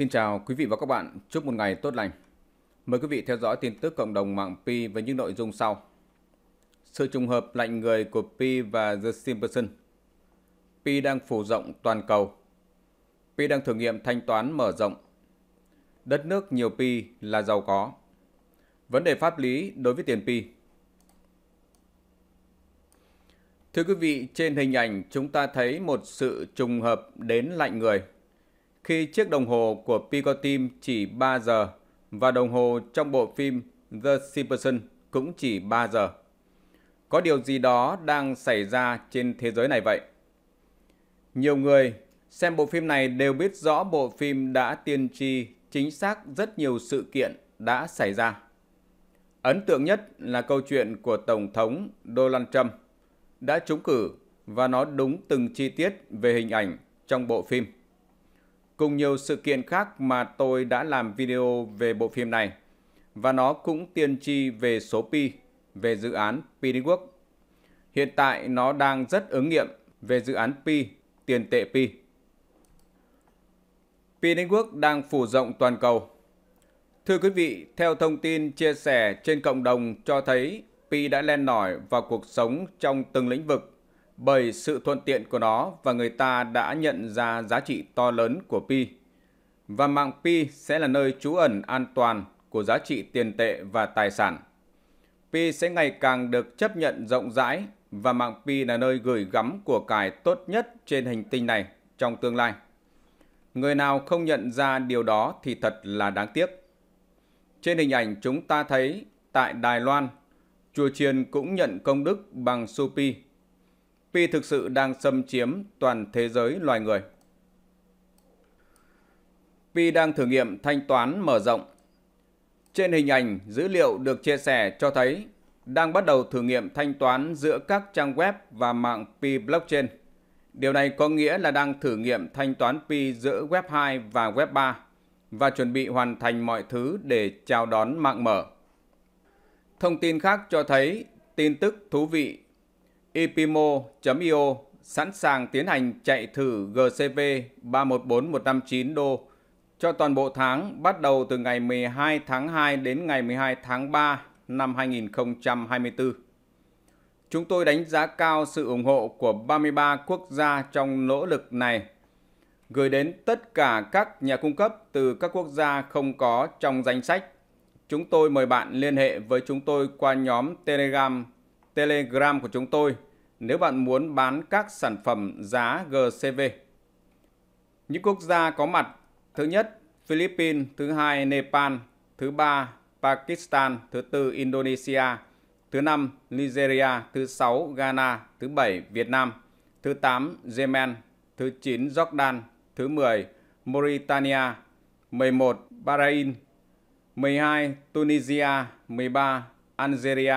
Xin chào quý vị và các bạn, chúc một ngày tốt lành. Mời quý vị theo dõi tin tức cộng đồng mạng Pi với những nội dung sau. Sự trùng hợp lạnh người của Pi và The Simpson Pi đang phủ rộng toàn cầu. Pi đang thử nghiệm thanh toán mở rộng. Đất nước nhiều Pi là giàu có. Vấn đề pháp lý đối với tiền Pi. Thưa quý vị, trên hình ảnh chúng ta thấy một sự trùng hợp đến lạnh người – khi chiếc đồng hồ của Pico Team chỉ 3 giờ và đồng hồ trong bộ phim The Simpsons cũng chỉ 3 giờ. Có điều gì đó đang xảy ra trên thế giới này vậy. Nhiều người xem bộ phim này đều biết rõ bộ phim đã tiên tri chính xác rất nhiều sự kiện đã xảy ra. Ấn tượng nhất là câu chuyện của Tổng thống Donald Trump đã trúng cử và nó đúng từng chi tiết về hình ảnh trong bộ phim cùng nhiều sự kiện khác mà tôi đã làm video về bộ phim này. Và nó cũng tiên tri về số pi, về dự án Pi Network Hiện tại nó đang rất ứng nghiệm về dự án pi, tiền tệ pi. Pi Network đang phủ rộng toàn cầu. Thưa quý vị, theo thông tin chia sẻ trên cộng đồng cho thấy Pi đã len lỏi vào cuộc sống trong từng lĩnh vực bởi sự thuận tiện của nó và người ta đã nhận ra giá trị to lớn của pi. Và mạng pi sẽ là nơi trú ẩn an toàn của giá trị tiền tệ và tài sản. Pi sẽ ngày càng được chấp nhận rộng rãi và mạng pi là nơi gửi gắm của cải tốt nhất trên hành tinh này trong tương lai. Người nào không nhận ra điều đó thì thật là đáng tiếc. Trên hình ảnh chúng ta thấy tại Đài Loan, chùa chiền cũng nhận công đức bằng Supi Pi thực sự đang xâm chiếm toàn thế giới loài người. Pi đang thử nghiệm thanh toán mở rộng. Trên hình ảnh, dữ liệu được chia sẻ cho thấy đang bắt đầu thử nghiệm thanh toán giữa các trang web và mạng Pi blockchain. Điều này có nghĩa là đang thử nghiệm thanh toán Pi giữa web 2 và web 3 và chuẩn bị hoàn thành mọi thứ để chào đón mạng mở. Thông tin khác cho thấy tin tức thú vị Epimo.io sẵn sàng tiến hành chạy thử GCV 314159 đô cho toàn bộ tháng bắt đầu từ ngày 12 tháng 2 đến ngày 12 tháng 3 năm 2024. Chúng tôi đánh giá cao sự ủng hộ của 33 quốc gia trong nỗ lực này, gửi đến tất cả các nhà cung cấp từ các quốc gia không có trong danh sách. Chúng tôi mời bạn liên hệ với chúng tôi qua nhóm Telegram Telegram của chúng tôi nếu bạn muốn bán các sản phẩm giá GCV. Những quốc gia có mặt thứ nhất Philippines, thứ hai Nepal, thứ ba Pakistan, thứ tư Indonesia, thứ năm Nigeria, thứ sáu Ghana, thứ bảy Việt Nam, thứ tám Yemen, thứ chín Jordan, thứ mười, Mauritania, 11 Bahrain, 12 Tunisia, 13 Algeria,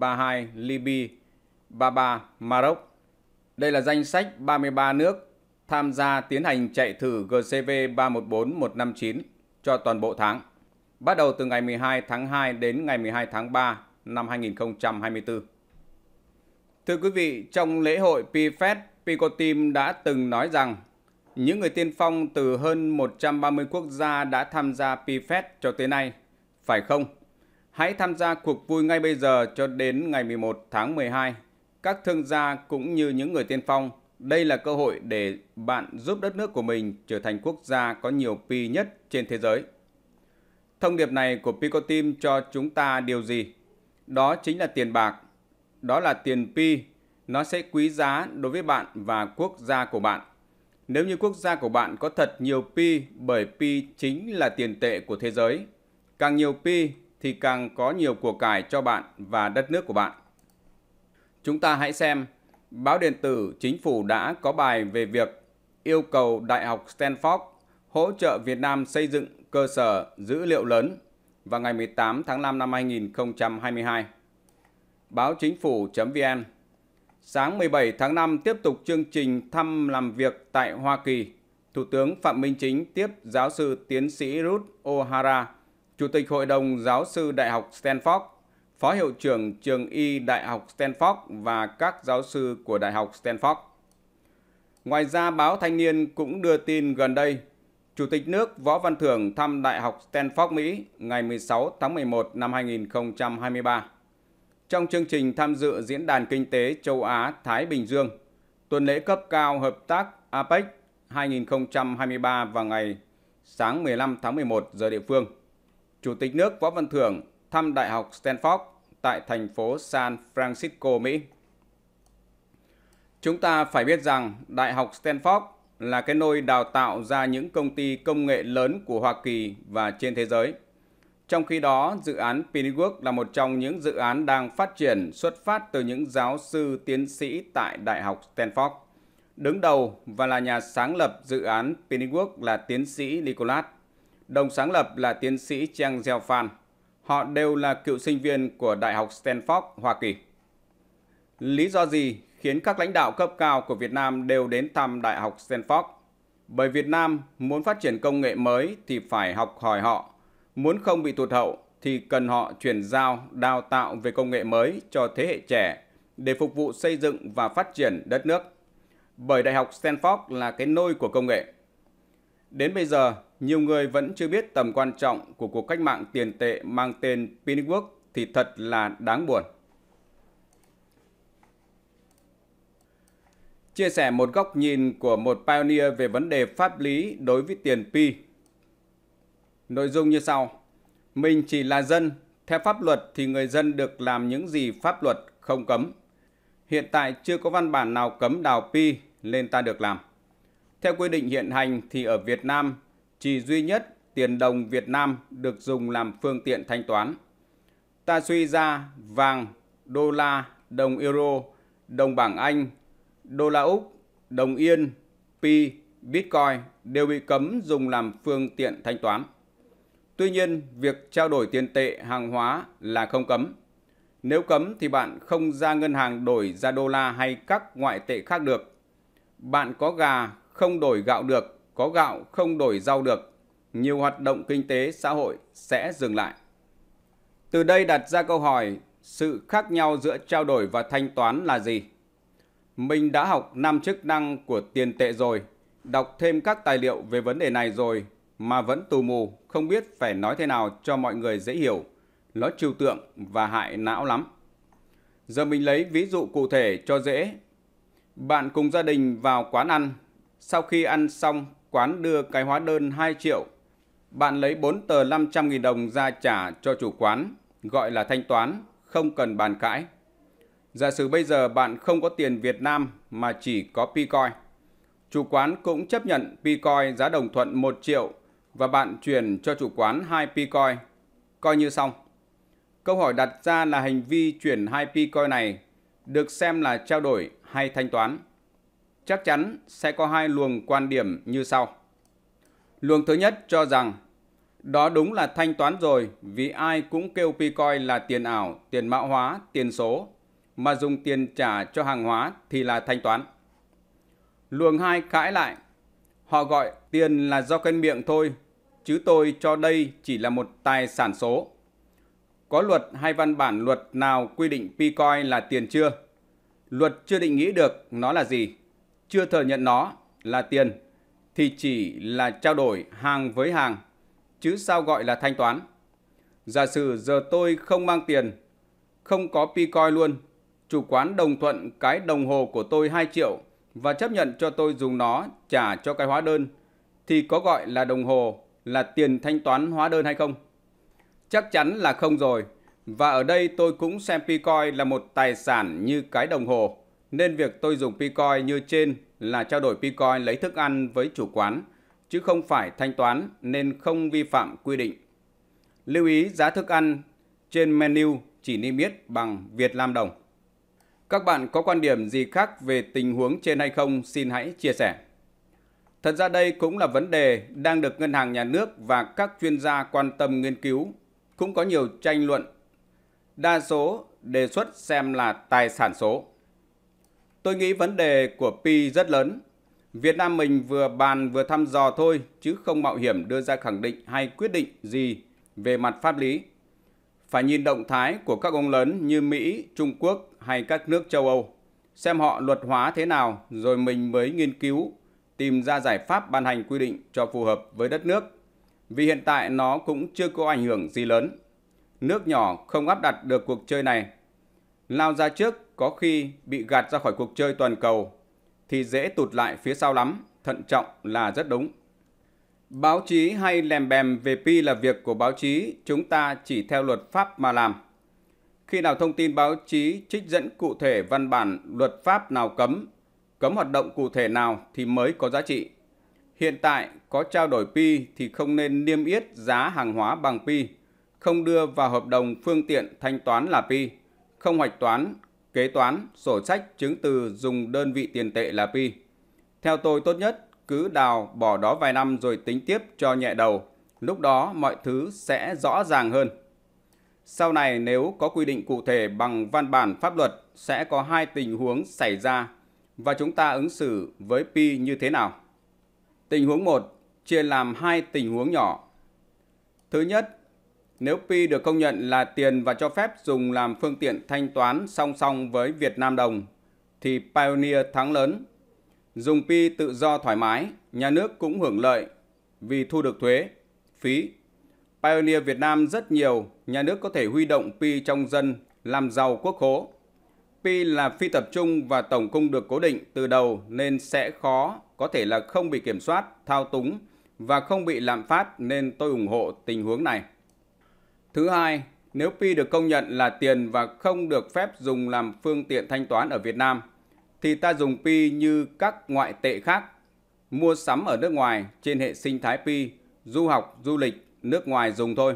32 Libya, 33 Maroc. Đây là danh sách 33 nước tham gia tiến hành chạy thử GCV 314159 cho toàn bộ tháng, bắt đầu từ ngày 12 tháng 2 đến ngày 12 tháng 3 năm 2024. Thưa quý vị, trong lễ hội PFET, Picotim đã từng nói rằng những người tiên phong từ hơn 130 quốc gia đã tham gia PFET cho tới nay, phải không? Hãy tham gia cuộc vui ngay bây giờ cho đến ngày 11 tháng 12. Các thương gia cũng như những người tiên phong, đây là cơ hội để bạn giúp đất nước của mình trở thành quốc gia có nhiều pi nhất trên thế giới. Thông điệp này của Pico Team cho chúng ta điều gì? Đó chính là tiền bạc. Đó là tiền pi. Nó sẽ quý giá đối với bạn và quốc gia của bạn. Nếu như quốc gia của bạn có thật nhiều pi bởi pi chính là tiền tệ của thế giới, càng nhiều pi thì càng có nhiều của cải cho bạn và đất nước của bạn. Chúng ta hãy xem, báo điện tử chính phủ đã có bài về việc yêu cầu Đại học Stanford hỗ trợ Việt Nam xây dựng cơ sở dữ liệu lớn vào ngày 18 tháng 5 năm 2022. Báo chính phủ.vn Sáng 17 tháng 5 tiếp tục chương trình thăm làm việc tại Hoa Kỳ. Thủ tướng Phạm Minh Chính tiếp giáo sư tiến sĩ Ruth O'Hara Chủ tịch Hội đồng Giáo sư Đại học Stanford, Phó Hiệu trưởng Trường Y Đại học Stanford và các giáo sư của Đại học Stanford. Ngoài ra, báo Thanh niên cũng đưa tin gần đây, Chủ tịch nước Võ Văn Thưởng thăm Đại học Stanford Mỹ ngày 16 tháng 11 năm 2023. Trong chương trình tham dự Diễn đàn Kinh tế Châu Á-Thái Bình Dương, tuần lễ cấp cao hợp tác APEC 2023 vào ngày sáng 15 tháng 11 giờ địa phương, Chủ tịch nước Võ Văn Thưởng thăm Đại học Stanford tại thành phố San Francisco, Mỹ. Chúng ta phải biết rằng Đại học Stanford là cái nôi đào tạo ra những công ty công nghệ lớn của Hoa Kỳ và trên thế giới. Trong khi đó, dự án Piniwork là một trong những dự án đang phát triển xuất phát từ những giáo sư tiến sĩ tại Đại học Stanford. Đứng đầu và là nhà sáng lập dự án Piniwork là tiến sĩ Nicholas Đồng sáng lập là tiến sĩ Chang Zhao Fan. Họ đều là cựu sinh viên của Đại học Stanford, Hoa Kỳ. Lý do gì khiến các lãnh đạo cấp cao của Việt Nam đều đến thăm Đại học Stanford? Bởi Việt Nam muốn phát triển công nghệ mới thì phải học hỏi họ. Muốn không bị tụt hậu thì cần họ chuyển giao, đào tạo về công nghệ mới cho thế hệ trẻ để phục vụ xây dựng và phát triển đất nước. Bởi Đại học Stanford là cái nôi của công nghệ. Đến bây giờ, nhiều người vẫn chưa biết tầm quan trọng của cuộc cách mạng tiền tệ mang tên Pinwork thì thật là đáng buồn. Chia sẻ một góc nhìn của một pioneer về vấn đề pháp lý đối với tiền pi. Nội dung như sau. Mình chỉ là dân, theo pháp luật thì người dân được làm những gì pháp luật không cấm. Hiện tại chưa có văn bản nào cấm đào pi nên ta được làm. Theo quy định hiện hành thì ở Việt Nam chỉ duy nhất tiền đồng Việt Nam được dùng làm phương tiện thanh toán. Ta suy ra vàng, đô la, đồng euro, đồng bảng Anh, đô la Úc, đồng yên, pi, bitcoin đều bị cấm dùng làm phương tiện thanh toán. Tuy nhiên, việc trao đổi tiền tệ hàng hóa là không cấm. Nếu cấm thì bạn không ra ngân hàng đổi ra đô la hay các ngoại tệ khác được. Bạn có gà không đổi gạo được có gạo không đổi rau được, nhiều hoạt động kinh tế xã hội sẽ dừng lại. Từ đây đặt ra câu hỏi, sự khác nhau giữa trao đổi và thanh toán là gì? Mình đã học năm chức năng của tiền tệ rồi, đọc thêm các tài liệu về vấn đề này rồi mà vẫn tù mù, không biết phải nói thế nào cho mọi người dễ hiểu. Nó trừu tượng và hại não lắm. Giờ mình lấy ví dụ cụ thể cho dễ. Bạn cùng gia đình vào quán ăn, sau khi ăn xong quán đưa cái hóa đơn 2 triệu. Bạn lấy 4 tờ 500.000 đồng ra trả cho chủ quán, gọi là thanh toán, không cần bàn cãi. Giả sử bây giờ bạn không có tiền Việt Nam mà chỉ có Picoin. Chủ quán cũng chấp nhận Picoin giá đồng thuận 1 triệu và bạn chuyển cho chủ quán 2 Picoin. Coi như xong. Câu hỏi đặt ra là hành vi chuyển 2 Picoin này được xem là trao đổi hay thanh toán chắc chắn sẽ có hai luồng quan điểm như sau. Luồng thứ nhất cho rằng đó đúng là thanh toán rồi vì ai cũng kêu Picoin là tiền ảo, tiền mã hóa, tiền số mà dùng tiền trả cho hàng hóa thì là thanh toán. Luồng 2 cãi lại, họ gọi tiền là do cân miệng thôi, chứ tôi cho đây chỉ là một tài sản số. Có luật hay văn bản luật nào quy định Picoin là tiền chưa? Luật chưa định nghĩa được nó là gì, chưa thừa nhận nó là tiền thì chỉ là trao đổi hàng với hàng, chứ sao gọi là thanh toán. Giả sử giờ tôi không mang tiền, không có pi coi luôn, chủ quán đồng thuận cái đồng hồ của tôi 2 triệu và chấp nhận cho tôi dùng nó trả cho cái hóa đơn, thì có gọi là đồng hồ là tiền thanh toán hóa đơn hay không? Chắc chắn là không rồi. Và ở đây tôi cũng xem Picoin là một tài sản như cái đồng hồ nên việc tôi dùng bitcoin như trên là trao đổi bitcoin lấy thức ăn với chủ quán, chứ không phải thanh toán nên không vi phạm quy định. Lưu ý giá thức ăn trên menu chỉ niêm yết bằng Việt Nam đồng. Các bạn có quan điểm gì khác về tình huống trên hay không xin hãy chia sẻ. Thật ra đây cũng là vấn đề đang được ngân hàng nhà nước và các chuyên gia quan tâm nghiên cứu, cũng có nhiều tranh luận. Đa số đề xuất xem là tài sản số. Tôi nghĩ vấn đề của Pi rất lớn. Việt Nam mình vừa bàn vừa thăm dò thôi chứ không mạo hiểm đưa ra khẳng định hay quyết định gì về mặt pháp lý. Phải nhìn động thái của các ông lớn như Mỹ, Trung Quốc hay các nước châu Âu, xem họ luật hóa thế nào rồi mình mới nghiên cứu, tìm ra giải pháp ban hành quy định cho phù hợp với đất nước. Vì hiện tại nó cũng chưa có ảnh hưởng gì lớn. Nước nhỏ không áp đặt được cuộc chơi này lao ra trước có khi bị gạt ra khỏi cuộc chơi toàn cầu thì dễ tụt lại phía sau lắm, thận trọng là rất đúng. Báo chí hay lèm bèm về pi là việc của báo chí, chúng ta chỉ theo luật pháp mà làm. Khi nào thông tin báo chí trích dẫn cụ thể văn bản luật pháp nào cấm, cấm hoạt động cụ thể nào thì mới có giá trị. Hiện tại có trao đổi pi thì không nên niêm yết giá hàng hóa bằng pi, không đưa vào hợp đồng phương tiện thanh toán là pi không hoạch toán, kế toán, sổ sách, chứng từ dùng đơn vị tiền tệ là pi. Theo tôi tốt nhất, cứ đào bỏ đó vài năm rồi tính tiếp cho nhẹ đầu. Lúc đó mọi thứ sẽ rõ ràng hơn. Sau này nếu có quy định cụ thể bằng văn bản pháp luật sẽ có hai tình huống xảy ra và chúng ta ứng xử với pi như thế nào. Tình huống 1 chia làm hai tình huống nhỏ. Thứ nhất, nếu Pi được công nhận là tiền và cho phép dùng làm phương tiện thanh toán song song với Việt Nam đồng, thì Pioneer thắng lớn. Dùng Pi tự do thoải mái, nhà nước cũng hưởng lợi vì thu được thuế, phí. Pioneer Việt Nam rất nhiều, nhà nước có thể huy động Pi trong dân làm giàu quốc khố. Pi là phi tập trung và tổng cung được cố định từ đầu nên sẽ khó, có thể là không bị kiểm soát, thao túng và không bị lạm phát nên tôi ủng hộ tình huống này. Thứ hai, nếu Pi được công nhận là tiền và không được phép dùng làm phương tiện thanh toán ở Việt Nam, thì ta dùng Pi như các ngoại tệ khác, mua sắm ở nước ngoài trên hệ sinh thái Pi, du học, du lịch, nước ngoài dùng thôi.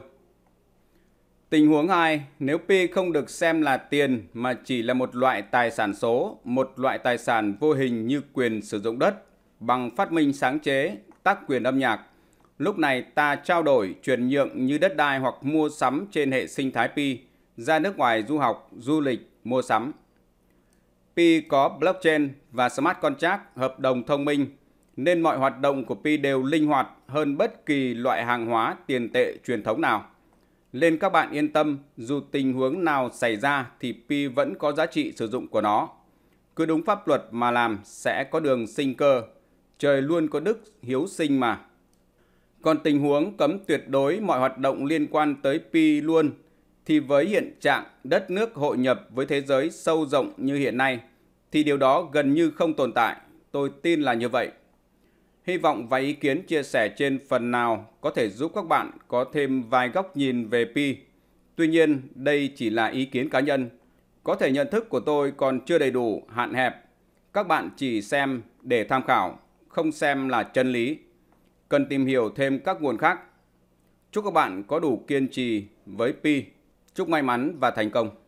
Tình huống 2, nếu Pi không được xem là tiền mà chỉ là một loại tài sản số, một loại tài sản vô hình như quyền sử dụng đất, bằng phát minh sáng chế, tác quyền âm nhạc, Lúc này ta trao đổi, chuyển nhượng như đất đai hoặc mua sắm trên hệ sinh thái Pi, ra nước ngoài du học, du lịch, mua sắm. Pi có blockchain và smart contract, hợp đồng thông minh, nên mọi hoạt động của Pi đều linh hoạt hơn bất kỳ loại hàng hóa tiền tệ truyền thống nào. Nên các bạn yên tâm, dù tình huống nào xảy ra thì Pi vẫn có giá trị sử dụng của nó. Cứ đúng pháp luật mà làm sẽ có đường sinh cơ. Trời luôn có đức hiếu sinh mà. Còn tình huống cấm tuyệt đối mọi hoạt động liên quan tới pi luôn thì với hiện trạng đất nước hội nhập với thế giới sâu rộng như hiện nay thì điều đó gần như không tồn tại. Tôi tin là như vậy. Hy vọng vài ý kiến chia sẻ trên phần nào có thể giúp các bạn có thêm vài góc nhìn về pi. Tuy nhiên, đây chỉ là ý kiến cá nhân. Có thể nhận thức của tôi còn chưa đầy đủ, hạn hẹp. Các bạn chỉ xem để tham khảo, không xem là chân lý cần tìm hiểu thêm các nguồn khác. Chúc các bạn có đủ kiên trì với Pi. Chúc may mắn và thành công.